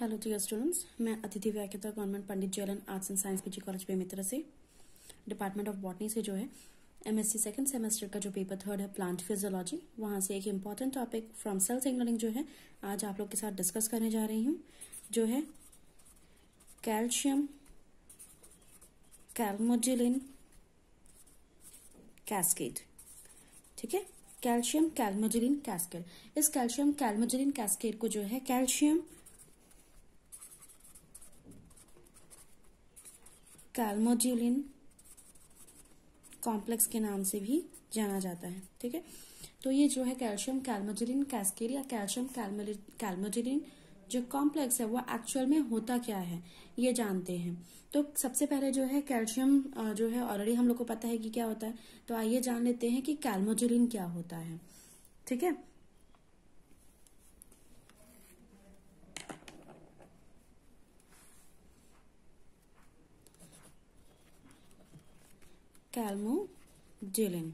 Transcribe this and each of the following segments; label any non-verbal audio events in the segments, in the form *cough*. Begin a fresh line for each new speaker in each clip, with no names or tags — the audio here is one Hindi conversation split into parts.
हेलो डियर स्टूडेंट्स मैं अतिथि व्याख्यता गवर्नमेंट पंडित जयलन arts and science PG college Bemetara से डिपार्टमेंट ऑफ बॉटनी से जो है एमएससी सेकंड सेमेस्टर का जो पेपर थर्ड है प्लांट फिजियोलॉजी वहाँ से एक important topic from cell signalling जो है आज आप लोग के साथ डिस्कस करने जा रही हूँ जो है कैल्शियम कैलमोजिलिन कैस्केड ठीक है कैल्शियम कैलमोजिलिन कैस्केड इस कैल्शियम कैलमोजिलिन कैस्केड को जो है कैल्शियम कैलमोजुलिन कॉम्प्लेक्स के नाम से भी जाना जाता है ठीक है तो ये जो है कैल्शियम कैलमोजुलिन कैस्केर या कैल्शियम कैलमोजुलिन जो कॉम्प्लेक्स है वो एक्चुअल में होता क्या है ये जानते हैं तो सबसे पहले जो है कैल्शियम जो है ऑलरेडी हम लोग को पता है कि क्या होता है तो आइए जान लेते हैं कि कैलमोजुलिन क्या होता है ठीक है कैल्मोजेलिन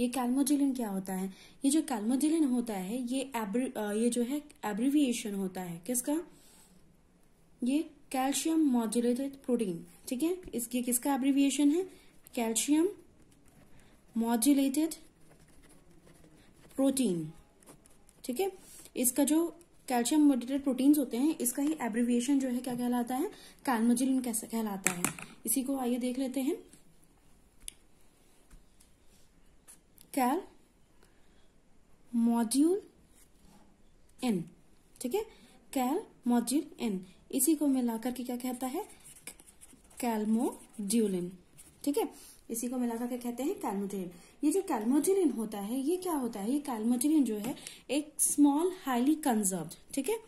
ये कैल्मोजेलिन क्या होता है ये जो कैलमोजिलिन होता है ये एब्री ये जो है एब्रीविएशन होता है किसका ये कैल्शियम मॉड्यूलेटेड प्रोटीन ठीक है इसकी किसका एब्रीविएशन है कैल्शियम मॉड्यूलेटेड प्रोटीन ठीक है इसका जो कैल्शियम मॉड्यूलेटेड प्रोटीन्स होते हैं इसका ही एब्रीविएशन जो है क्या कहलाता है कैलमोजिलिन कैसे कहलाता है इसी को आइए देख लेते हैं कैल मॉड्यूल एन ठीक है कैल मॉड्यूल एन इसी को मिलाकर के क्या कहता है कैलमोड्यूलिन ठीक है इसी को मिलाकर के कहते हैं कैलमोजिलिन ये जो कैलमोजिलिन होता है ये क्या होता है ये कैलमोजिलिन जो है एक स्मॉल हाईली कंजर्व ठीक है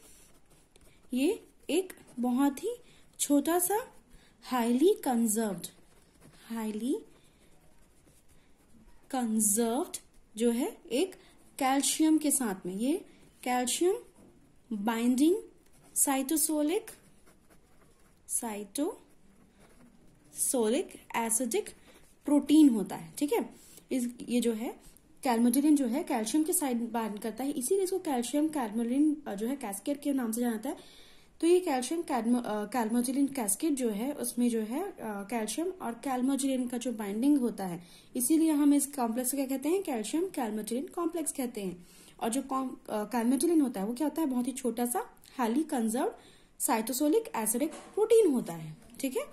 ये एक बहुत ही छोटा सा highly conserved highly conserved जो है एक कैल्शियम के साथ में ये calcium binding cytosolic cytosolic acidic protein होता है ठीक है इस ये जो है कैलमोटिलिन जो है कैल्शियम के साइड बाइंड करता है इसीलिए इसको कैल्शियम कैलमोटिलिन जो है कैस्केट के नाम से जाना जाता है तो ये कैल्शियम कैल्मोजिलिन कैस्केट जो है उसमें जो है कैल्शियम और कैल्मोजिलिन का जो बाइंडिंग होता है इसीलिए हम इस कॉम्प्लेक्स क्या कहते हैं कैल्शियम कैल्मोजिलिन कॉम्प्लेक्स कहते हैं और जो कैल्मोजिलिन होता है वो क्या होता है बहुत ही छोटा सा highly conserve cytosolic acidic protein होता है ठीक है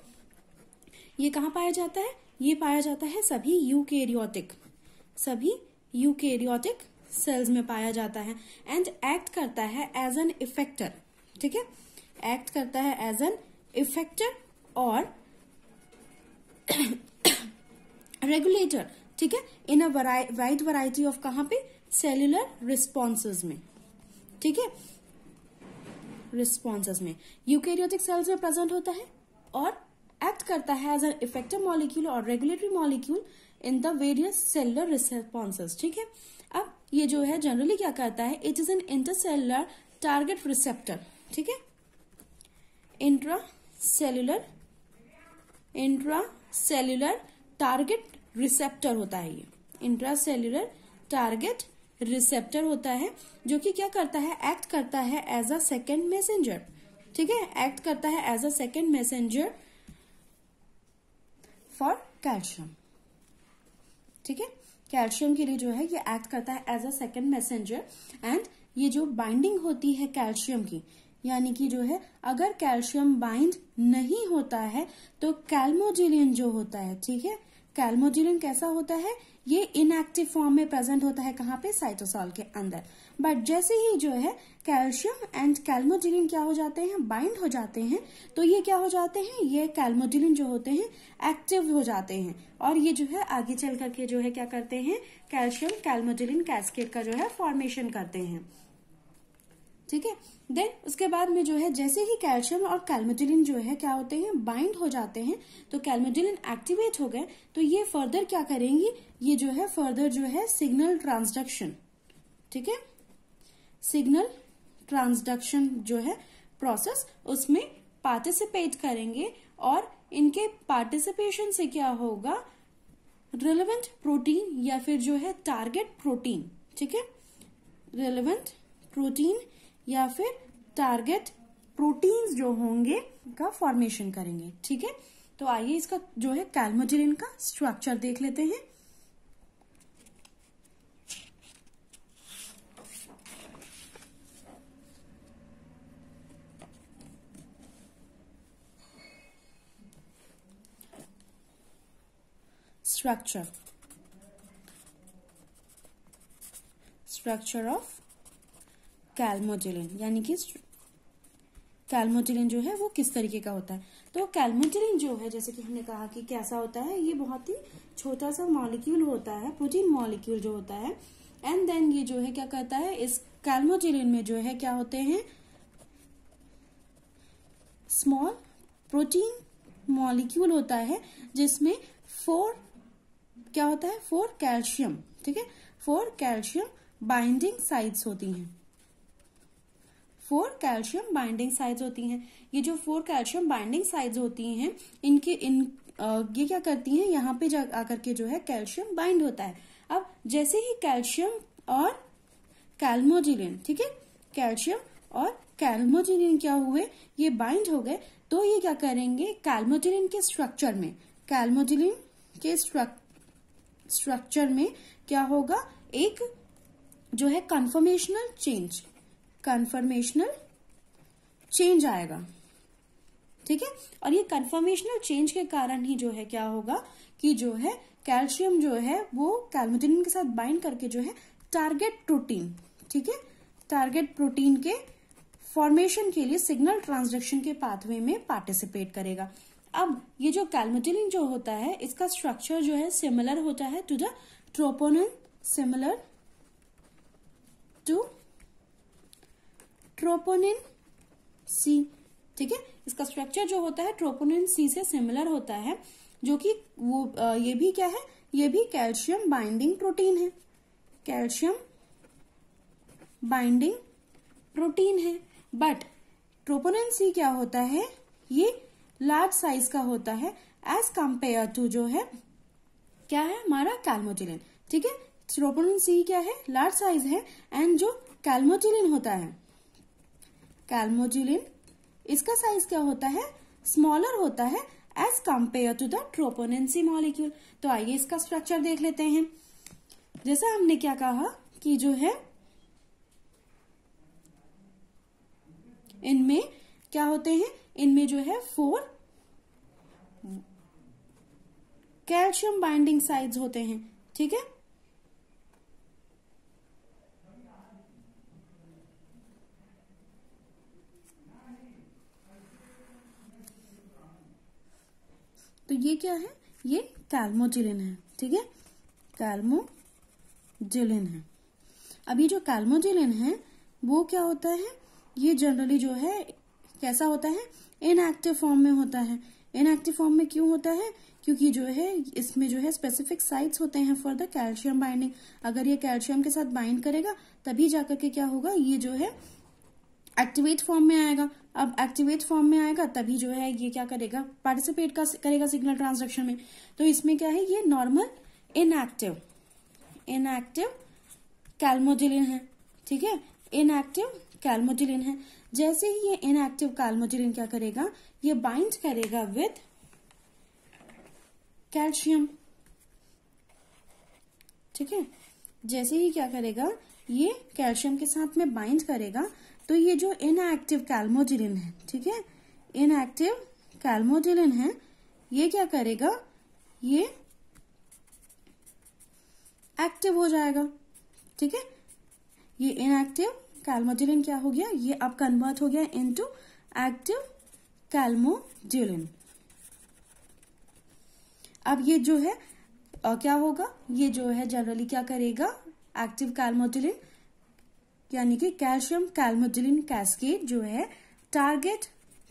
ये कहाँ पाया जाता है ये पाया जाता है सभी यूकेरियोटिक सभी यूकेरियोटिक सेल्स में पाया जाता है एंड एक्ट करता है एज एन इफेक्टर ठीक है एक्ट करता है एज एन इफेक्टर और रेगुलेटर *coughs* ठीक है in a wide variety of कहा पे सेल्यूलर रिस्पॉन्सेज में ठीक है रिस्पॉन्सेज में यूकेरियोटिक सेल्स में प्रेजेंट होता है और एक्ट करता है एज एन इफेक्टिव मॉलिक्यूल और regulatory molecule in the various cellular responses ठीक है अब ये जो है जनरली क्या करता है it is an cellular target receptor ठीक है इंट्रासेलुलर इंट्रासेलुलर टारगेट रिसेप्टर होता है ये इंट्रासेलुलर टारगेट रिसेप्टर होता है जो कि क्या करता है एक्ट करता है एज अ सेकेंड मैसेंजर ठीक है एक्ट करता है as a second messenger for calcium ठीक है कैल्शियम के लिए जो है ये एक्ट करता है as a second messenger and ये जो बाइंडिंग होती है कैल्शियम की यानी कि जो है अगर कैल्शियम बाइंड नहीं होता है तो कैल्मोजिलियन जो होता है ठीक है कैल्मोजिलिन कैसा होता है ये इनएक्टिव फॉर्म में प्रेजेंट होता है कहाँ पे साइटोसॉल के अंदर बट जैसे ही जो है कैल्शियम एंड कैल्मोजिलिन क्या हो जाते हैं बाइंड हो जाते हैं तो ये क्या हो जाते हैं ये कैल्मोजिलिन जो होते हैं एक्टिव हो जाते हैं और ये जो है आगे चल करके जो है क्या करते हैं कैल्शियम कैल्मोजिलिन कैस्केट का जो है फॉर्मेशन करते हैं ठीक है देन उसके बाद में जो है जैसे ही कैल्शियम और कैलमेटिलिन जो है क्या होते हैं बाइंड हो जाते हैं तो कैलमेटिलिन एक्टिवेट हो गए तो ये फर्दर क्या करेंगी ये जो है फर्दर जो है सिग्नल ट्रांसडक्शन ठीक है सिग्नल ट्रांसडक्शन जो है प्रोसेस उसमें पार्टिसिपेट करेंगे और इनके पार्टिसिपेशन से क्या होगा रिलेवेंट प्रोटीन या फिर जो है टारगेट प्रोटीन ठीक है रिलेवेंट प्रोटीन या फिर टारगेट प्रोटीन्स जो होंगे का फॉर्मेशन करेंगे ठीक है तो आइए इसका जो है कैलमोजिलिन का स्ट्रक्चर देख लेते हैं स्ट्रक्चर स्ट्रक्चर ऑफ कैलमोजिलिन यानी कि कैलमोजिलिन जो है वो किस तरीके का होता है तो कैलमोजिलिन जो है जैसे कि हमने कहा कि कैसा होता है ये बहुत ही छोटा सा मॉलिक्यूल होता है प्रोटीन मॉलिक्यूल जो होता है एंड देन ये जो है क्या कहता है इस कैलमोजिलिन में जो है क्या होते हैं स्मॉल प्रोटीन मॉलिक्यूल होता है जिसमें फोर क्या होता है फोर कैल्शियम ठीक है फोर कैल्शियम बाइंडिंग साइट्स होती हैं फोर कैल्शियम बाइंडिंग साइज होती हैं ये जो फोर कैल्शियम बाइंडिंग साइज होती हैं इनके इन ये क्या करती हैं यहाँ पे आकर के जो है कैल्शियम बाइंड होता है अब जैसे ही कैल्शियम और कैल्मोजिलिन ठीक है कैल्शियम और कैल्मोजिलिन क्या हुए ये बाइंड हो गए तो ये क्या करेंगे कैलमोजिलियन के स्ट्रक्चर में कैलमोजिलिन के स्ट्रक्चर में क्या होगा एक जो है कन्फर्मेशनल चेंज कन्फर्मेशनल चेंज आएगा ठीक है और ये कन्फर्मेशनल चेंज के कारण ही जो है क्या होगा कि जो है कैल्शियम जो है वो कैलमोटिनिन के साथ बाइंड करके जो है टारगेट प्रोटीन ठीक है टारगेट प्रोटीन के फॉर्मेशन के लिए सिग्नल ट्रांसडक्शन के पाथवे में पार्टिसिपेट करेगा अब ये जो कैलमोटिनिन जो होता है इसका स्ट्रक्चर जो है सिमिलर होता है to the troponin similar to troponin C ठीक है इसका स्ट्रक्चर जो होता है ट्रोपोनिन सी से सिमिलर होता है जो कि वो ये भी क्या है ये भी कैल्शियम बाइंडिंग प्रोटीन है कैल्शियम बाइंडिंग प्रोटीन है बट ट्रोपोनिन सी क्या होता है ये लार्ज साइज का होता है एज कंपेयर टू जो है क्या है हमारा कैलमोजिलिन ठीक है ट्रोपोनिन सी क्या है लार्ज साइज है एंड जो कैलमोजिलिन होता है कैलमोजुलिन इसका साइज क्या होता है स्मॉलर होता है as compare to the troponin C molecule तो आइए इसका स्ट्रक्चर देख लेते हैं जैसा हमने क्या कहा कि जो है इनमें क्या होते हैं इनमें जो है फोर कैल्शियम बाइंडिंग साइड्स होते हैं ठीक है तो ये क्या है ये कैल्मोजिलिन है ठीक है कैल्मोजिलिन है अब ये जो कैल्मोजिलिन है वो क्या होता है ये जनरली जो है कैसा होता है इनएक्टिव फॉर्म में होता है इनएक्टिव फॉर्म में क्यों होता है क्योंकि जो है इसमें जो है स्पेसिफिक साइट्स होते हैं फॉर द कैल्शियम बाइंडिंग अगर ये कैल्शियम के साथ बाइंड करेगा तभी जाकर के क्या होगा ये जो है एक्टिवेट फॉर्म में आएगा अब एक्टिवेट फॉर्म में आएगा तभी जो है ये क्या करेगा पार्टिसिपेट का करेगा सिग्नल ट्रांसडक्शन में तो इसमें क्या है ये नॉर्मल इनएक्टिव इनएक्टिव कैलमोजिलिन है ठीक है इनएक्टिव कैलमोजिलिन है जैसे ही ये इनएक्टिव कैलमोजिलिन क्या करेगा ये बाइंड करेगा विथ कैल्शियम ठीक है जैसे ही क्या करेगा ये कैल्शियम के साथ में बाइंड करेगा तो ये जो इनएक्टिव कैलमोजिलिन है ठीक है इनएक्टिव कैल्मोजिलिन है ये क्या करेगा ये एक्टिव हो जाएगा ठीक है ये इनएक्टिव कैलमोजिलिन क्या हो गया ये अब कन्वर्ट हो गया इनटू एक्टिव कैलमोजिलिन अब ये जो है क्या होगा ये जो है जनरली क्या करेगा एक्टिव कैलमोजिलिन यानी कि कैल्शियम कैलमोजिलिन कैस्केड जो है टारगेट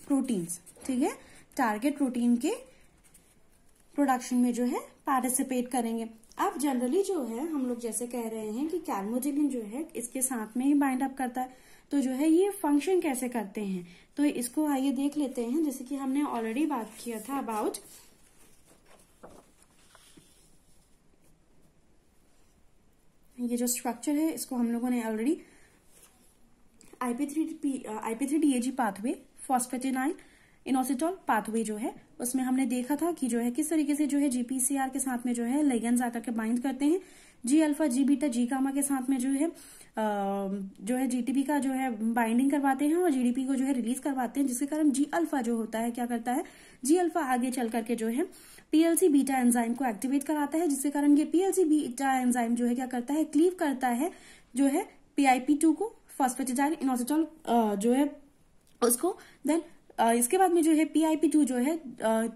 प्रोटीन्स ठीक है टारगेट प्रोटीन के प्रोडक्शन में जो है पार्टिसिपेट करेंगे अब जनरली जो है हम लोग जैसे कह रहे हैं कि कैलमोजिलिन जो है इसके साथ में ही बाइंड अप करता है तो जो है ये फंक्शन कैसे करते हैं तो इसको आइए देख लेते हैं जैसे कि हमने ऑलरेडी बात किया था अबाउट ये जो स्ट्रक्चर है इसको हम लोगों ने already IP3 IP3DAG pathway phosphatidyl inositol pathway जो है उसमें हमने देखा था कि जो है किस तरीके से जो है जीपीसीआर के साथ में जो है लेगन आकर के बाइंड करते हैं जी अल्फा जी बीटा जी कामा के साथ में जो है जो है जीटीपी का जो है बाइंडिंग करवाते हैं और जीडीपी को जो है रिलीज करवाते हैं जिसके कारण जी अल्फा जो होता है क्या करता है जी अल्फा आगे चल करके जो है पीएलसी बीटा एंजाइम को एक्टिवेट कराता है जिसके कारण ये पीएलसी बीटा एंजाइम जो है क्या करता है क्लीव करता है जो है पीआईपी टू को फॉस्फेटिडाइल इनोसिटॉल uh, जो है उसको देन uh, इसके बाद में जो है पीआईपी टू जो है uh,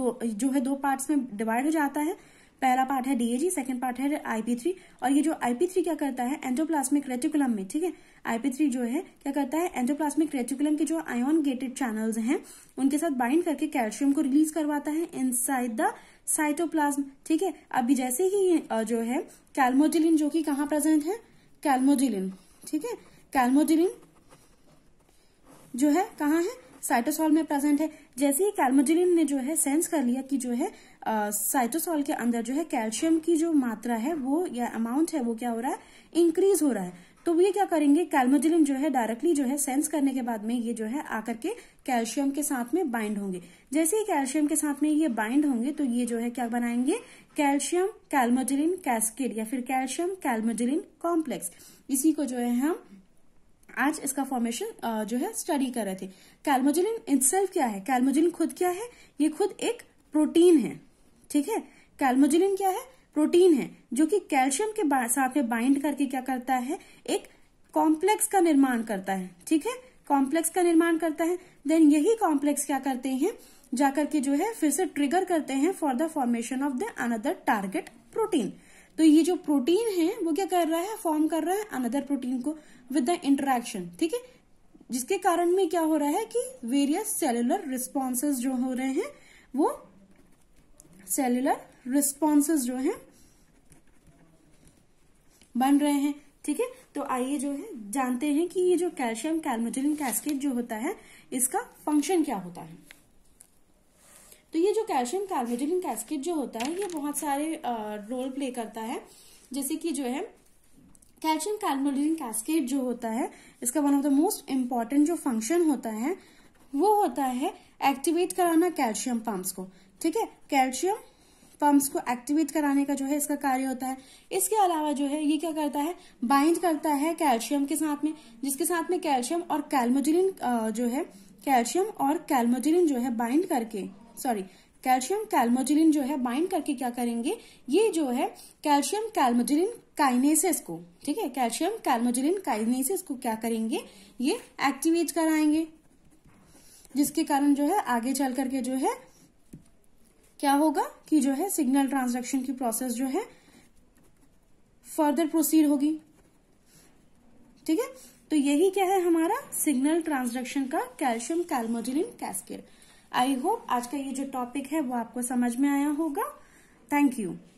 दो जो है दो पार्ट्स में डिवाइड हो जाता है पहला पार्ट है डीएजी सेकंड पार्ट है आईपी थ्री और ये जो आईपी थ्री क्या करता है एंटोप्लास्मिक रेटिकुलम में ठीक है आईपी थ्री जो है क्या करता है एंडोप्लाज्मिक रेटिकुलम के जो आयोन गेटेड चैनल्स हैं उनके साथ बाइंड करके कैल्शियम को रिलीज करवाता है इनसाइड द साइटोप्लाज्म ठीक है अभी जैसे ही जो है कैलमोजिलिन जो कि कहाँ प्रेजेंट है कैलमोजिलिन ठीक है कैलमोजिलिन जो है कहाँ है साइटोसॉल में प्रेजेंट है जैसे ही कैलमोजिलिन ने जो है सेंस कर लिया कि जो है साइटोसॉल के अंदर जो है कैल्शियम की जो मात्रा है वो या अमाउंट है वो क्या हो रहा है इंक्रीज हो रहा है तो ये क्या करेंगे कैलमोजिलिन जो है डायरेक्टली जो है सेंस करने के बाद में ये जो है आकर के कैल्शियम के साथ में बाइंड होंगे जैसे ही कैल्शियम के साथ में ये बाइंड होंगे तो ये जो है क्या बनाएंगे कैल्शियम कैलमोजिलिन कैस्केड या फिर कैल्शियम कैलमोजिलिन कॉम्प्लेक्स इसी को जो है हम आज इसका फॉर्मेशन जो है स्टडी कर रहे थे कैल्मोजिलिन इंसेल्फ क्या है कैलमोजिलिन खुद क्या है ये खुद एक प्रोटीन है ठीक है कैलमोजिलिन क्या है प्रोटीन है जो कि कैल्शियम के साथ में बाइंड करके क्या करता है एक कॉम्प्लेक्स का निर्माण करता है ठीक है कॉम्प्लेक्स का निर्माण करता है देन यही कॉम्प्लेक्स क्या करते हैं जाकर के जो है फिर से ट्रिगर करते हैं for the formation of the another target protein तो ये जो प्रोटीन है वो क्या कर रहा है फॉर्म कर रहा है अनदर प्रोटीन को विद द इंटरेक्शन ठीक है जिसके कारण में क्या हो रहा है कि वेरियस सेलुलर रिस्पॉन्सेज जो हो रहे हैं वो सेलुलर रिस्पॉन्सेज जो है बन रहे हैं ठीक है तो आइए जो है जानते हैं कि ये जो कैल्शियम कैलमोजिलिन कैस्केट जो होता है इसका फंक्शन क्या होता है तो ये जो कैल्शियम कार्बोजिलिन कैस्केट जो होता है ये बहुत सारे रोल प्ले करता है जैसे कि जो है कैल्शियम कार्बोजिलिन कैस्केट जो होता है इसका one of the most important जो फंक्शन होता है वो होता है एक्टिवेट कराना कैल्शियम पंप्स को ठीक है कैल्शियम पम्प्स को एक्टिवेट कराने का जो है इसका कार्य होता है इसके अलावा जो है ये क्या करता है बाइंड करता है कैल्शियम के साथ में जिसके साथ में कैल्शियम और कैलमोजिलिन जो है कैल्शियम और कैलमोजिलिन जो है बाइंड करके सॉरी कैल्शियम कैलमोजिलिन जो है बाइंड करके क्या करेंगे ये जो है कैल्शियम कैलमोजिलिन काइनेसिस को ठीक है कैल्शियम कैलमोजिलिन काइनेसिस को क्या करेंगे ये एक्टिवेट कराएंगे जिसके कारण जो है आगे चल करके जो है क्या होगा कि जो है सिग्नल ट्रांजेक्शन की प्रोसेस जो है फर्दर प्रोसीड होगी ठीक है तो यही क्या है हमारा सिग्नल ट्रांजेक्शन का calcium calmodulin cascade I hope आज का ये जो टॉपिक है वो आपको समझ में आया होगा थैंक यू